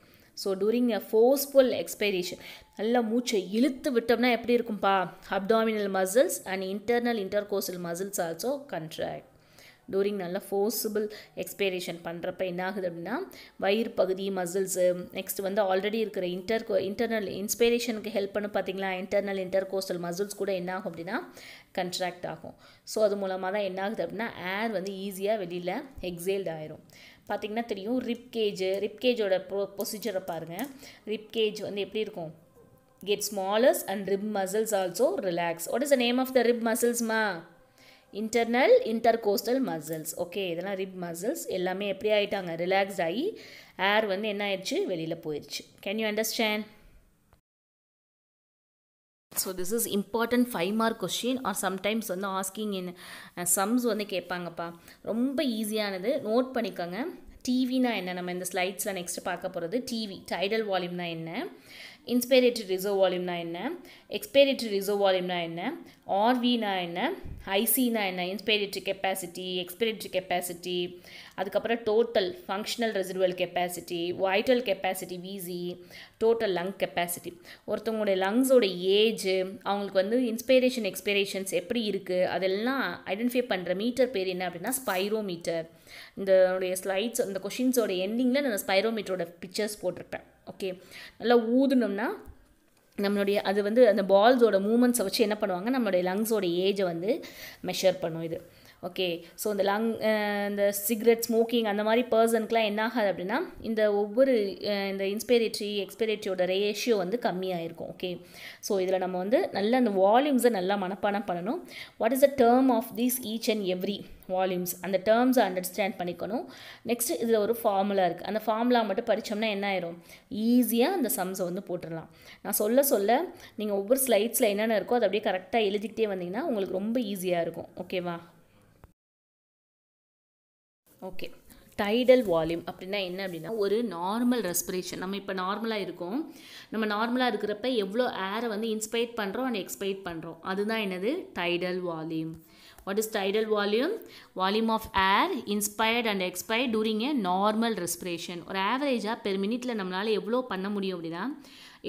so during a forceful expiration நல்லா மூச்சை இழுத்து விட்டோம்னா எப்படி இருக்கும்ப்பா abdominal muscles and internal intercostal muscles also contract during நல்லா ஃபோர்ஸபிள் எக்ஸ்பேரேஷன் பண்ணுறப்ப என்ன ஆகுது அப்படின்னா வயிறு பகுதி மசில்ஸு நெக்ஸ்ட் வந்து ஆல்ரெடி இருக்கிற இன்டர் இன்டர்னல் இன்ஸ்பிரேஷனுக்கு ஹெல்ப் பண்ணு பார்த்தீங்களா இன்டர்னல் இன்டர்கோஸ்டல் மசில்ஸ் கூட என்ன ஆகும் அப்படின்னா கன்ட்ராக்ட் ஆகும் ஸோ அது மூலமாக தான் என்ன ஆகுது அப்படின்னா ஏர் வந்து ஈஸியாக வெளியில் எக்ஸேல்ட் ஆயிரும் பார்த்திங்கன்னா தெரியும் ரிப்கேஜ் ரிப்கேஜோட ப்ரொ ப்ரொசீஜரை பாருங்கள் ரிப்கேஜ் வந்து எப்படி இருக்கும் get smallest and rib muscles also relax What is the name of the rib muscles ma? Internal intercostal muscles okay இதெல்லாம் ரிப் மசில்ஸ் எல்லாமே எப்படி ஆகிட்டாங்க ரிலாக்ஸ் ஆகி ஏர் வந்து என்ன ஆயிடுச்சு வெளியில் போயிடுச்சு can you understand so this is important five mark question or sometimes வந்து ஆஸ்கிங் இன் சம்ஸ் வந்து கேட்பாங்கப்பா ரொம்ப ஈஸியானது நோட் பண்ணிக்கோங்க டிவினா என்ன நம்ம இந்த ஸ்லைட்ஸில் நெக்ஸ்ட் பார்க்க போகிறது டிவி டைடல் வால்யூம்னா என்ன இன்ஸ்பைரேட்டரி ரிசர்வ் வால்யூம்னா என்ன எக்ஸ்பைரேட்டரி ரிசர்வ் வால்யூம்னா என்ன ஆர்வினா என்ன ஐசினா என்ன இன்ஸ்பைரேட்டரி கெப்பாசிட்டி எக்ஸ்பைரேட்டரி கெப்பாசிட்டி அதுக்கப்புறம் total functional residual capacity vital capacity VC total lung capacity ஒருத்தவங்களுடைய லங்ஸோட ஏஜ் அவங்களுக்கு வந்து இன்ஸ்பைரேஷன் எக்ஸ்பைரேஷன்ஸ் எப்படி இருக்குது அதெல்லாம் ஐடென்டிஃபை பண்ணுற மீட்டர் பேர் என்ன அப்படின்னா ஸ்பைரோமீட்டர் இந்த ஸ்லைட்ஸ் இந்த கொஷின்ஸோட எண்டிங்கில் நான் ஸ்பைரோமீட்டரோட பிக்சர்ஸ் போட்டிருப்பேன் ஓகே நல்லா ஊதுனோம்னா நம்மளுடைய அது வந்து அந்த பால்ஸோட மூமெண்ட்ஸை வச்சு என்ன பண்ணுவாங்க நம்மளுடைய லங்ஸோட ஏஜை வந்து மெஷர் பண்ணும் இது ஓகே ஸோ இந்த லங் இந்த சிகரெட் ஸ்மோக்கிங் அந்த மாதிரி பர்சனுக்குலாம் என்ன ஆகாது அப்படின்னா இந்த ஒவ்வொரு இந்த இன்ஸ்பிரேட்டரி எக்ஸ்பிரேட்டரியோட ரேஷியோ வந்து கம்மியாக இருக்கும் ஓகே ஸோ இதில் நம்ம வந்து நல்லா அந்த வால்யூம்ஸை நல்லா மனப்பாடம் பண்ணணும் what is the term of these each and every volumes அந்த டேர்ம்ஸை அண்டர்ஸ்டாண்ட் பண்ணிக்கணும் நெக்ஸ்ட்டு இதில் ஒரு ஃபார்முலா இருக்குது அந்த ஃபார்முலா மட்டும் படித்தோம்னா என்ன ஆயிரும் ஈஸியாக அந்த சம்ஸை வந்து போட்டுடலாம் நான் சொல்ல சொல்ல நீங்கள் ஒவ்வொரு ஸ்லைட்ஸில் என்னென்ன இருக்கோ அதை அப்படியே கரெக்டாக எழுதிக்கிட்டே வந்தீங்கன்னா உங்களுக்கு ரொம்ப ஈஸியாக இருக்கும் ஓகேவா ஓகே டைடல் வால்யூம் அப்படின்னா என்ன அப்படின்னா ஒரு நார்மல் ரெஸ்பிரேஷன் நம்ம இப்போ நார்மலாக இருக்கோம் நம்ம நார்மலாக இருக்கிறப்ப எவ்வளோ ஏரை வந்து இன்ஸ்பைட் பண்ணுறோம் அண்ட் எக்ஸ்பைட் பண்ணுறோம் அதுதான் என்னது tidal volume What is tidal volume? Volume of air inspired and expired during a normal respiration. ஒரு ஆவரேஜாக பெர் மினிட்டில் நம்மளால் எவ்வளோ பண்ண முடியும் அப்படின்னா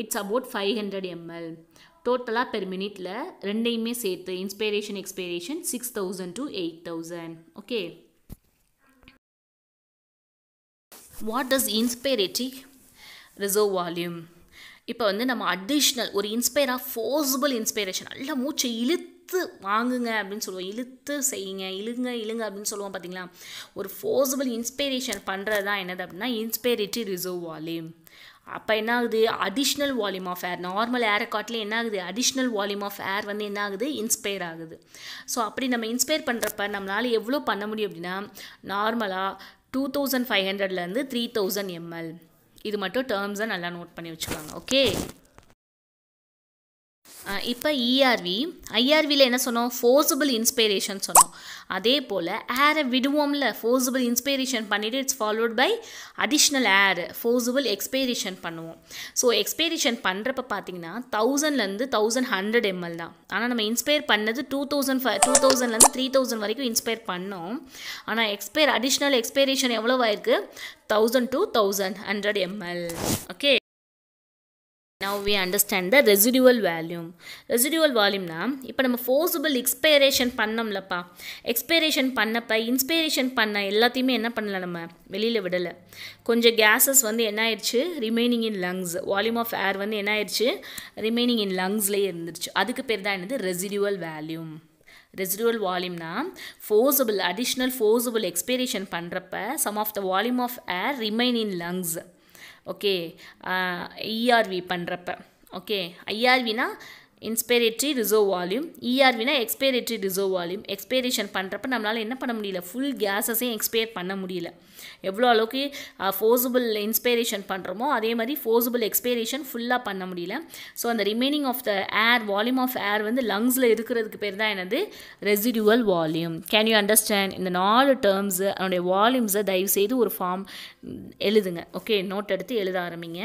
it's about five hundred ml டோட்டலாக பெர் மினிட்டில் ரெண்டையுமே சேர்த்து inspiration expiration six thousand to eight thousand okay what does inspiratory reserve volume இப்போ வந்து நம்ம அடிஷ்னல் ஒரு இன்ஸ்பைராக ஃபோர்ஸபிள் இன்ஸ்பிரேஷன் நல்ல மூச்சை இழுத்து வாங்குங்க அப்படின்னு சொல்லுவோம் இழுத்து செய்யுங்க இழுங்க இழுங்க அப்படின்னு சொல்லுவோம் பார்த்தீங்களா ஒரு ஃபோர்ஸபிள் இன்ஸ்பிரேஷன் பண்ணுறது தான் என்னது அப்படின்னா இன்ஸ்பிரேட்டி ரிசர்வ் வால்யூம் அப்போ என்ன ஆகுது additional volume of air normal ஏரை காட்டிலே என்ன ஆகுது அடிஷ்னல் வால்யூம் ஆஃப் ஏர் வந்து என்ன ஆகுது இன்ஸ்பயர் ஆகுது ஸோ அப்படி நம்ம இன்ஸ்பயர் பண்ணுறப்ப நம்மளால் எவ்வளோ பண்ண முடியும் அப்படின்னா நார்மலாக டூ தௌசண்ட் ஃபைவ் ஹண்ட்ரட்லேருந்து த்ரீ தௌசண்ட் எம்எல் இது மட்டும் டேர்ம்ஸை நல்லா நோட் பண்ணி வச்சுக்கோங்க ஓகே இப்போ இஆர்வி e ஐஆர்வியில் என்ன சொன்னோம் ஃபோர்ஸபிள் இன்ஸ்பிரேஷன் சொன்னோம் அதே போல் ஏரை விடுவோம்ல ஃபோர்ஸபிள் இன்ஸ்பிரேஷன் பண்ணிவிட்டு it's followed by additional air forcible expiration பண்ணுவோம் ஸோ எக்ஸ்பைரேஷன் பண்ணுறப்ப பார்த்தீங்கன்னா தௌசண்ட்லேருந்து தௌசண்ட் ஹண்ட்ரட் எம்எல் தான் ஆனால் நம்ம இன்ஸ்பயர் பண்ணது டூ தௌசண்ட் ஃபைவ் டூ தௌசண்ட்லேருந்து த்ரீ தௌசண்ட் வரைக்கும் இன்ஸ்பயர் பண்ணோம் ஆனால் எக்ஸ்பயர் அடிஷ்னல் எக்ஸ்பைரேஷன் எவ்வளோ ஆயிருக்கு thousand two thousand hundred ml okay now we understand the residual volume residual வால்யூம்னா இப்போ நம்ம ஃபோர்ஸபிள் எக்ஸ்பைரேஷன் பண்ணோம்லப்பா எக்ஸ்பைரேஷன் பண்ணப்போ இன்ஸ்பைரேஷன் பண்ண எல்லாத்தையுமே என்ன பண்ணல நம்ம வெளியில் விடலை கொஞ்சம் கேஸஸ் வந்து என்ன ஆயிடுச்சு remaining in lungs volume of air வந்து என்ன ஆயிடுச்சு ரிமைனிங் இன் லங்ஸ்லேயே இருந்துருச்சு அதுக்கு பேர் தான் என்னது ரெசிடுவல் வேல்யூம் ரெசிடுவல் வால்யூம்னா ஃபோர்ஸபிள் அடிஷ்னல் ஃபோர்ஸபிள் எக்ஸ்பைரேஷன் பண்ணுறப்ப some of the volume of air remain in lungs okay IRV e பண்ணுறப்ப ஓகே ஐஆர்வினா இன்ஸ்பைரேட்ரி ரிசர்வ் வால்யூம் இஆர்வினா எக்ஸ்பைரேட்ரி ரிசர்வ் வால்யூம் எக்ஸ்பைரேஷன் பண்ணுறப்ப நம்மளால் என்ன பண்ண முடியல ஃபுல் கேஸஸையும் எக்ஸ்பயர் பண்ண முடியல எவ்வளோ அளவுக்கு ஃபோர்ஸபிள் இன்ஸ்பைரேஷன் பண்ணுறோமோ அதே மாதிரி ஃபோர்ஸபிள் எக்ஸ்பைரேஷன் ஃபுல்லாக பண்ண முடியல ஸோ அந்த remaining of the air volume of air வந்து லங்ஸில் இருக்கிறதுக்கு பேர் தான் என்னது residual volume can you understand இந்த நாலு டேர்ம்ஸு அதனுடைய வால்யூம்ஸை தயவுசெய்து ஒரு ஃபார்ம் எழுதுங்க ஓகே நோட் எடுத்து எழுத ஆரம்பிங்க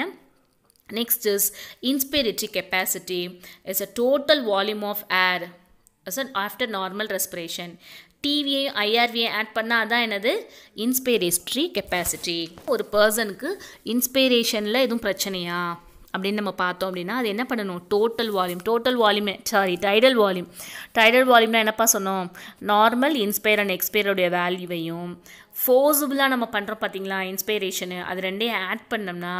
Next is inspiratory capacity is a total volume of air as an after normal respiration. டிவியை ஐஆர்வியை ஆட் பண்ணால் அதான் என்னது இன்ஸ்பிரேஸ்ட்ரி கெப்பாசிட்டி ஒரு பர்சனுக்கு இன்ஸ்பிரேஷனில் எதுவும் பிரச்சனையா அப்படின்னு நம்ம பார்த்தோம் அப்படின்னா அது என்ன பண்ணணும் total volume total volume sorry tidal volume tidal வால்யூம்னா என்னப்பா சொன்னோம் நார்மல் இன்ஸ்பயர் அண்ட் எக்ஸ்பயருடைய வேல்யூவையும் ஃபோர்ஸபுளாக நம்ம பண்ணுறோம் பார்த்தீங்களா இன்ஸ்பிரேஷனு அது ரெண்டையும் ஆட் பண்ணோம்னா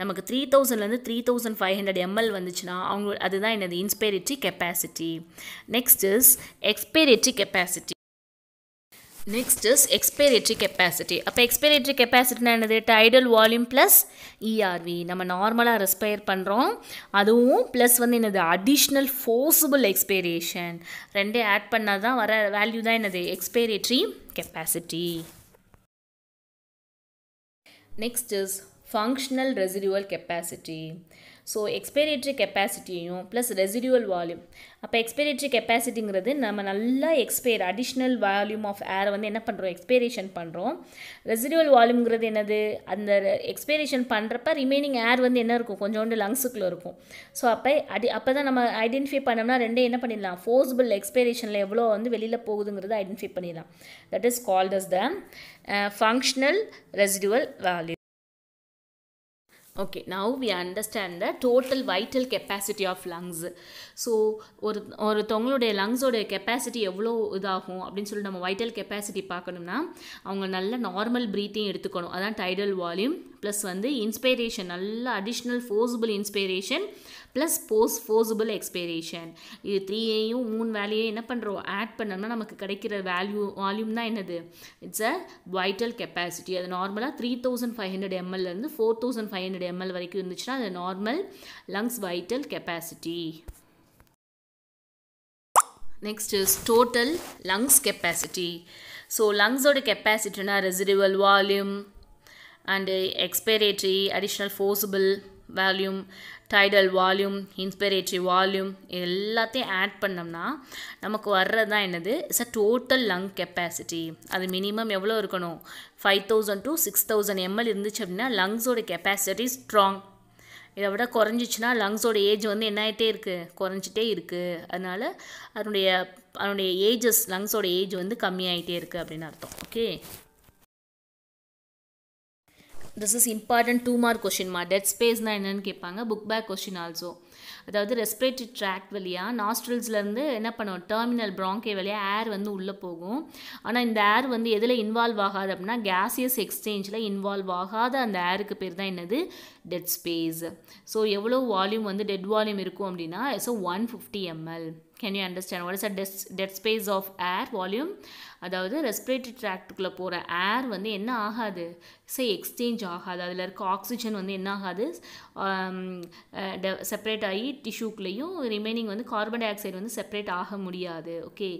நமக்கு த்ரீ தௌசண்ட்லேருந்து three thousand five hundred ml வந்துச்சுன்னா அவங்க அதுதான் என்னது inspiratory capacity next is expiratory capacity next is expiratory capacity அப்போ எக்ஸ்பைரேட்ரி கெப்பாசிட்டினா என்னது டைடல் வால்யூம் ப்ளஸ் இஆர்வி நம்ம நார்மலாக ரெஸ்பயர் பண்ணுறோம் அதுவும் ப்ளஸ் வந்து என்னது அடிஷ்னல் ஃபோர்ஸபிள் எக்ஸ்பைரேஷன் ரெண்டே ஆட் பண்ணால் தான் வர வேல்யூ தான் என்னது expiratory capacity Next is functional residual capacity. So expiratory கெப்பாசிட்டியும் ப்ளஸ் ரெசிடியூவல் வால்யூம் அப்போ எக்ஸ்பைரேட்ரி கெப்பாசிட்டிங்கிறது நம்ம நல்லா எக்ஸ்பயர் அடிஷ்னல் வால்யூம் ஆஃப் ஏரை வந்து என்ன பண்ணுறோம் எக்ஸ்பைரேஷன் பண்ணுறோம் ரெசிடியூவல் வால்யூம்ங்கிறது என்னது அந்த எக்ஸ்பைரேஷன் பண்ணுறப்ப ரிமைனிங் ஏர் வந்து என்ன இருக்கும் கொஞ்சோண்டு லங்ஸுக்குள்ளே இருக்கும் ஸோ அப்போ அடி அப்போ தான் நம்ம ஐடென்டிஃபை பண்ணோம்னா ரெண்டே என்ன பண்ணிடலாம் ஃபோர்ஸ்பிள் எக்ஸ்பைரேஷனில் எவ்வளோ வந்து வெளியில் போகுதுங்கிறத ஐடென்டிஃபை பண்ணிடலாம் that is called as the functional residual value okay now we understand the total vital capacity of lungs so ஒரு ஒருத்தவங்களுடைய லங்ஸோடைய கெப்பாசிட்டி எவ்வளோ இதாகும் அப்படின்னு சொல்லி நம்ம வைட்டல் கெப்பாசிட்டி பார்க்கணும்னா அவங்க நல்ல நார்மல் ப்ரீத்திங் எடுத்துக்கணும் அதான் டைடல் வால்யூம் ப்ளஸ் வந்து இன்ஸ்பைரேஷன் நல்ல அடிஷ்னல் ஃபோர்ஸபிள் இன்ஸ்பைரேஷன் ப்ளஸ் போஸ் ஃபோர்ஸபிள் எக்ஸ்பைரேஷன் இது த்ரீயையும் மூணு வேல்யூயும் என்ன பண்ணுறோம் ஆட் பண்ணோம்னா நமக்கு கிடைக்கிற வேல்யூ வால்யூம் தான் என்னது இட்ஸ் அ வைட்டல் கெப்பாசிட்டி அது நார்மலாக த்ரீ தௌசண்ட் ஃபைவ் ஹண்ட்ரட் எம்எல்லேருந்து four thousand five hundred ml வரைக்கும் இருந்துச்சுன்னா அது normal lungs vital capacity next is total lungs capacity so லங்ஸோட கெப்பாசிட்டினா residual volume and expiratory additional forcible volume tidal volume inspiratory volume இது எல்லாத்தையும் ஆட் பண்ணோம்னா நமக்கு வர்றது தான் என்னது it's a total lung capacity அது மினிமம் எவ்வளோ இருக்கணும் five thousand to six thousand ml இருந்துச்சு அப்படின்னா லங்ஸோட கெப்பாசிட்டி ஸ்ட்ராங் இதை விட குறைஞ்சிச்சுன்னா லங்ஸோட ஏஜ் வந்து என்ன ஆகிட்டே இருக்குது குறைஞ்சிட்டே இருக்குது அதனால் அதனுடைய அதனுடைய ஏஜஸ் லங்ஸோட ஏஜ் வந்து கம்மியாகிட்டே இருக்குது அப்படின்னு அர்த்தம் okay this is important two mark கொஷின்மா டெட் ஸ்பேஸ்னால் என்னென்னு கேட்பாங்க புக் பேக் கொஷின் ஆல்சோ அதாவது ரெஸ்பிரேட்டரி ட்ராக் வழியாக நாஸ்ட்ரல்ஸ்லேருந்து என்ன பண்ணுவோம் டெர்மினல் ப்ராங்கே வழியாக ஏர் வந்து உள்ளே போகும் ஆனால் இந்த ஏர் வந்து எதில் இன்வால்வ் ஆகாது அப்படின்னா கேசியஸ் எக்ஸ்சேஞ்சில் இன்வால்வ் ஆகாத அந்த ஏருக்கு பேர் தான் என்னது டெட் ஸ்பேஸ் ஸோ எவ்வளோ வால்யூம் வந்து டெட் வால்யூம் இருக்கும் அப்படின்னா so one fifty ml can you understand what is a டெஸ் dead space of air volume அதாவது ரெஸ்பிரேட்டரி ட்ராக்டுக்குள்ளே போகிற ஏர் வந்து என்ன ஆகாது சே எக்ஸ்சேஞ்ச் ஆகாது அதில் இருக்க ஆக்சிஜன் வந்து என்ன ஆகாது செப்பரேட் um, ஆகி டிஷ்யூக்குள்ளேயும் ரிமைனிங் வந்து கார்பன் டை ஆக்சைடு வந்து செப்பரேட் ஆக முடியாது okay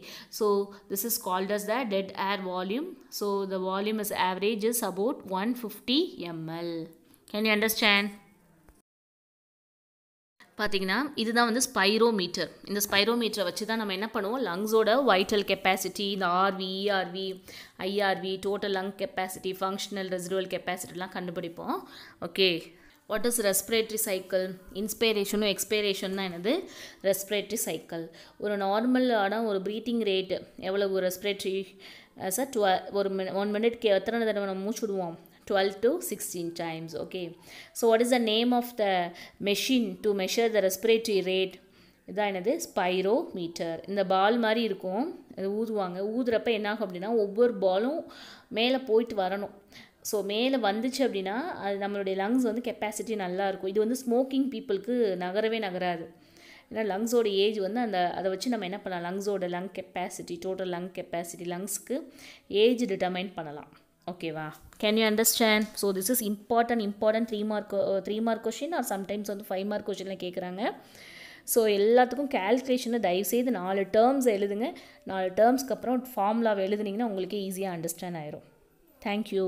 so this is called as the dead air volume so the volume is average is about one fifty ml can you understand பார்த்திங்கன்னா இதுதான் வந்து ஸ்பைரோமீட்டர் இந்த ஸ்பைரோமீட்டரை வச்சு தான் நம்ம என்ன பண்ணுவோம் லங்ஸோட வைட்டல் கெப்பாசிட்டி இந்த RV ERV IRV total lung capacity functional residual கெப்பாசிட்டிலாம் கண்டுபிடிப்போம் okay what is respiratory cycle இன்ஸ்பிரேஷனும் தான் என்னது ரெஸ்பிரேட்ரி சைக்கிள் ஒரு நார்மலான ஒரு ப்ரீத்திங் ரேட்டு எவ்வளவு ரெஸ்பிரேட்ரி சார் டுவ ஒரு மினி ஒன் மினிட் எத்தனை தடவை நம்ம மூச்சு விடுவோம் 12 to 16 times okay so what is the name of the machine to measure the respiratory rate இதான் என்னது spirometer இந்த பால் மாதிரி இருக்கும் இது ஊதுவாங்க ஊதுறப்ப என்னாகும் அப்படின்னா ஒவ்வொரு பாலும் மேலே போயிட்டு வரணும் ஸோ மேலே வந்துச்சு அப்படின்னா அது நம்மளுடைய லங்ஸ் வந்து கெப்பாசிட்டி நல்லாயிருக்கும் இது வந்து ஸ்மோக்கிங் பீப்புளுக்கு நகரவே நகராது ஏன்னா லங்ஸோட ஏஜ் வந்து அந்த அதை வச்சு நம்ம என்ன பண்ணலாம் லங்ஸோட lung capacity total lung capacity லங்ஸ்க்கு ஏஜ் டிட்டர்மைன் பண்ணலாம் ஓகேவா can you understand so this is important important three mark three mark question or sometimes வந்து ஃபைவ் மார்க் கொஷினில் கேட்குறாங்க ஸோ எல்லாத்துக்கும் கேல்குலேஷனை தயவுசெய்து நாலு டேர்ம்ஸ் எழுதுங்க நாலு டேர்ம்ஸ்க்கு அப்புறம் ஃபார்முலாவை எழுதுனீங்கன்னா உங்களுக்கே ஈஸியாக அண்டர்ஸ்டாண்ட் ஆயிரும் தேங்க்யூ